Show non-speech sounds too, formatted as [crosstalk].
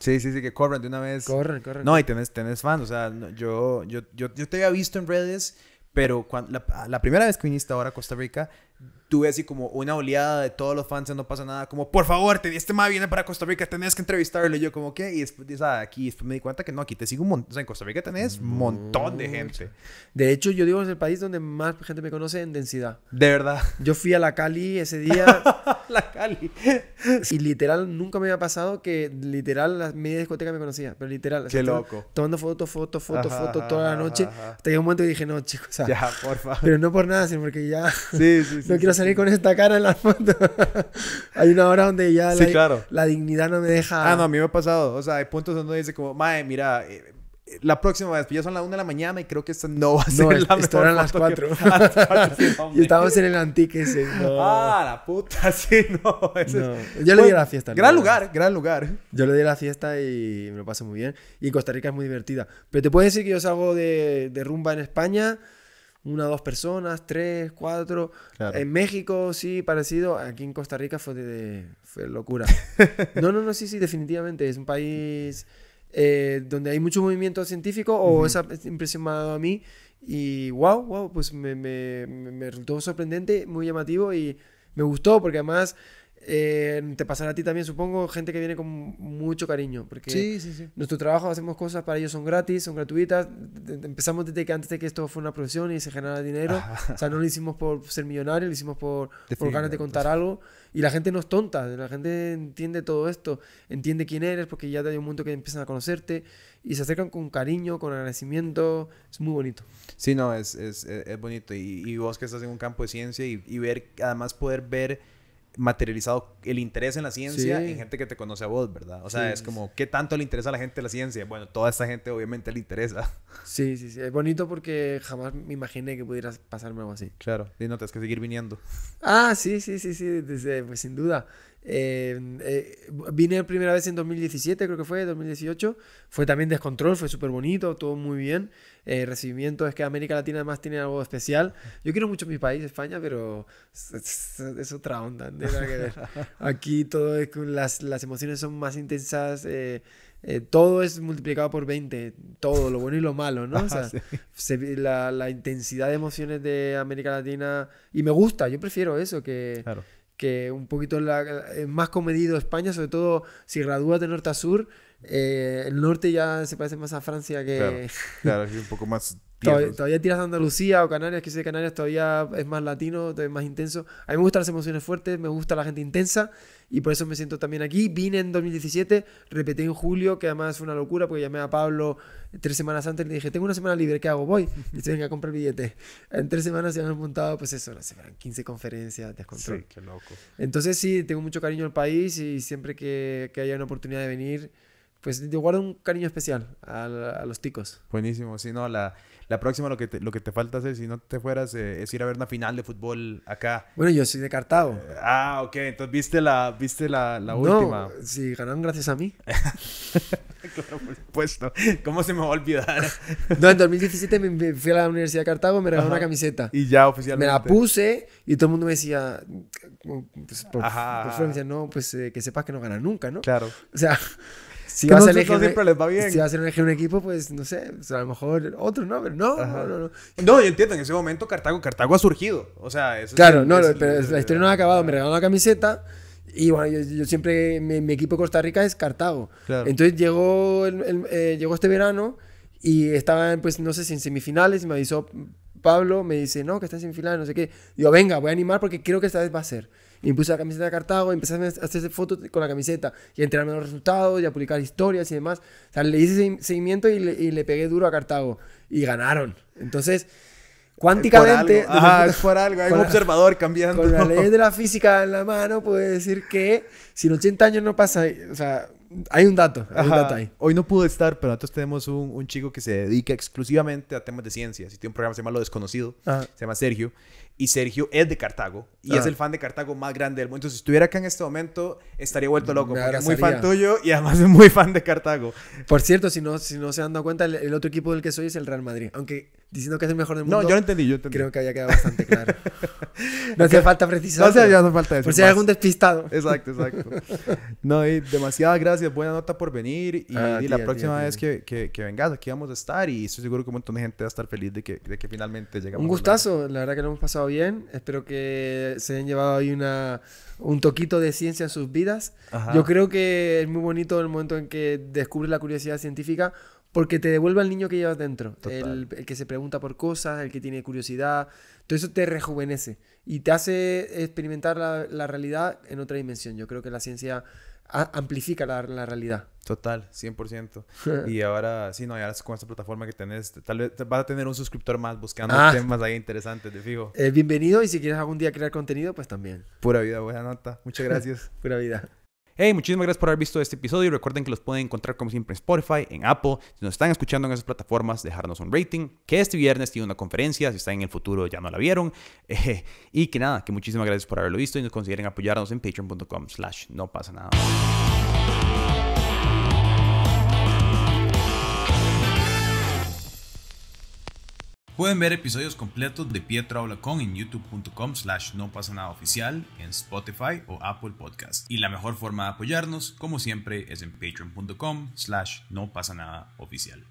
Sí, sí, sí, que corran de una vez. Corren, corren. No, y tenés, tenés fans. O sea, yo, yo, yo, te había visto en redes, pero cuando, la, primera vez que viniste ahora a Costa Rica, tuve así como una oleada de todos los fans, no pasa nada, como, por favor, te, este ma viene para Costa Rica, tenés que entrevistarlo. Y yo como, ¿qué? Y después, aquí después me di cuenta que no, aquí te sigo un montón. O sea, en Costa Rica tenés un montón de gente. De hecho, yo digo, es el país donde más gente me conoce en densidad. De verdad. Yo fui a la Cali ese día. [laughs] [laughs] la Cali. Y literal, nunca me había pasado que literal la media discoteca me conocía. Pero literal. Qué loco. Tomando fotos, fotos, fotos, fotos toda la noche. Hasta un momento y dije, no, chicos. ya, por favor. Pero no por nada, sino porque ya. Sí, [laughs] sí, sí No quiero salir con esta cara en las fotos. [laughs] Hay una hora donde ya la, la dignidad no me deja. Ah, no, a mí me ha pasado. O sea, hay puntos donde dice como, mae, mira. Eh, la próxima vez, ya son las 1 de la mañana y creo que esto no va a ser la mejor. Esto las 4. [laughs] [laughs] y estábamos en el antique ese. Ah, la puta, [laughs] sí, no. Yo le di la fiesta. Gran lugar, gran lugar. Yo le di la fiesta y me lo pasé muy bien. Y Costa Rica es muy divertida. Pero te puedo decir que yo salgo de, de rumba en España, una, dos personas, tres, cuatro. En México sí, parecido. Aquí en Costa Rica fue, de, de fue locura. no, no, no, sí, sí, definitivamente. Es un país... Eh, donde hay mucho movimiento científico, o esa impresión me ha dado a mí. Y wow, wow, pues me resultó sorprendente, muy llamativo y me gustó porque además eh, te pasará a ti también, supongo, gente que viene con mucho cariño, porque nuestro trabajo hacemos cosas para ellos, son gratis, son gratuitas. Empezamos desde que antes de que esto fuera una profesión y se generara dinero. O sea, no lo hicimos por ser millonario, lo hicimos por, por ganas de pues. contar algo. Y la gente no es tonta, la gente entiende todo esto, entiende quién eres, porque ya te hay un mundo que empiezan a conocerte y se acercan con cariño, con agradecimiento. Es muy bonito. Sí, no, es, es, es bonito. Y, y, vos que estás en un campo de ciencia y, y ver, además poder ver materializado el interés en la ciencia en gente que te conoce a vos, ¿verdad? O sea, es como, ¿qué tanto le interesa a la gente la ciencia? Bueno, toda esta gente obviamente le interesa. Sí, sí, sí. Es bonito porque jamás me imaginé que pudieras pasarme algo así. Claro. Y no, tienes que seguir viniendo. Ah, sí, sí, sí, sí. Desde, pues sin duda. Eh, vine la primera vez en 2017, creo que fue, 2018. Fue también descontrol, fue súper bonito, todo muy bien. El eh, recibimiento, es que América Latina además tiene algo especial. Yo quiero mucho mi país, España, pero es, otra onda, [laughs] Aquí todo las, emociones son más intensas. Eh, todo es multiplicado por 20, todo, lo bueno y lo malo, ¿no? [laughs] Ah, la, la, intensidad de emociones de América Latina, y me gusta, yo prefiero eso que que un poquito eh, más comedido España, sobre todo si gradúas de norte a sur, eh, el norte ya se parece más a Francia que. Claro, [laughs] es un poco más. todavía, tiras a Andalucía o Canarias, que de Canarias todavía es más latino, todavía es más intenso. A mí me gustan las emociones fuertes, me gusta la gente intensa y por eso me siento también aquí. Vine en 2017, repetí en julio, que además fue una locura porque llamé a Pablo tres semanas antes y le dije, tengo una semana libre, ¿qué hago? Voy. [laughs] Y se venga, a comprar billete. En tres semanas ya me han montado, pues eso, una semana, 15 conferencias, descontrol. Sí, qué loco. Entonces sí, tengo mucho cariño al país y siempre que, que haya una oportunidad de venir pues yo guardo un cariño especial a, a, los ticos. Buenísimo, sí, no, la, la próxima lo que, te, lo que te falta hacer, si no te fueras, eh, es ir a ver una final de fútbol acá. Bueno, yo soy de Cartago. Eh, ah, ok, entonces viste la, viste la, la no, última. Sí, ganaron gracias a mí. [laughs] claro, por supuesto. ¿Cómo se me va a olvidar? no, en 2017 me fui a la Universidad de Cartago, me regalaron una camiseta. Y ya oficialmente. Me la puse y todo el mundo me decía, pues, por, Ajá. decía, no, pues eh, que sepas que no ganan nunca, ¿no? Claro. O sea si va a ser siempre les va un equipo, pues no sé, a lo mejor otro, ¿no? Pero no, no, no. No, yo entiendo, en ese momento Cartago, Cartago ha surgido. O sea, eso Claro, no, pero la historia no ha acabado. Me regalaron la camiseta. Y bueno, yo, siempre, mi, equipo de Costa Rica es Cartago. Entonces llegó, eh, llegó este verano y estaba, pues no sé si en semifinales, y me avisó Pablo me dice, no, que estás sin no sé qué. Digo, venga, voy a animar porque creo que esta vez va a ser. Y me puse la camiseta de Cartago, empecé a hacer fotos con la camiseta y a enterarme de los resultados y a publicar historias y demás. O sea, le hice seguimiento y le, pegué duro a Cartago y ganaron. Entonces, cuánticamente... Ah, algo, es por algo. hay un observador cambiando. Con la ley de la física en la mano, puede decir que si en 80 años no pasa, o sea, hay un dato, hay un dato ahí. Hoy no pude estar, pero nosotros tenemos un, chico que se dedica exclusivamente a temas de ciencia. Y tiene un programa que se llama Lo Desconocido, se llama Sergio. Y Sergio es de Cartago y es el fan de Cartago más grande del mundo. Entonces, si estuviera acá en este momento, estaría vuelto mm, loco. es muy fan tuyo y además es muy fan de Cartago. Por cierto, si no, si no se han dado cuenta, el, otro equipo del que soy es el Real Madrid. Aunque diciendo que es el mejor del mundo. No, yo lo entendí, Creo que había quedado bastante claro. [laughs] no hacía falta precisar. No hacía falta eso. Por si hay algún despistado. Exacto, exacto. No, y demasiadas gracias buena nota por venir. Y, la próxima vez Que, que, vengas, aquí vamos a estar. Y estoy seguro que un montón de gente va a estar feliz de que, de que finalmente llegamos. Un gustazo, la verdad que lo hemos pasado bien. Espero que se hayan llevado ahí una, un toquito de ciencia en sus vidas. Yo creo que es muy bonito el momento en que descubres la curiosidad científica. Porque te devuelve al niño que llevas dentro. El, el, que se pregunta por cosas, el que tiene curiosidad. Todo eso te rejuvenece y te hace experimentar la, la realidad en otra dimensión. Yo creo que la ciencia amplifica la, realidad. Total, 100%. [laughs] y ahora, sí, no, y con esta plataforma que tenés, tal vez vas a tener un suscriptor más buscando ah. temas ahí interesantes, te fijo. Eh, bienvenido y si quieres algún día crear contenido, pues también. Pura vida, buena nota. Muchas [laughs] gracias. Pura vida. Hey, muchísimas gracias por haber visto este episodio y recuerden que los pueden encontrar como siempre en Spotify, en Apple. Si nos están escuchando en esas plataformas, dejarnos un rating. Que este viernes tiene una conferencia, si está en el futuro ya no la vieron. [laughs] Eh, y que nada, que muchísimas gracias por haberlo visto y nos consideren apoyarnos en patreon.com slash no pasa nada. Pueden ver episodios completos de Pietro Habla Con en youtube.com slash no pasa nada oficial, en Spotify o Apple Podcast. Y la mejor forma de apoyarnos, como siempre, es en patreon.com slash no pasa nada oficial.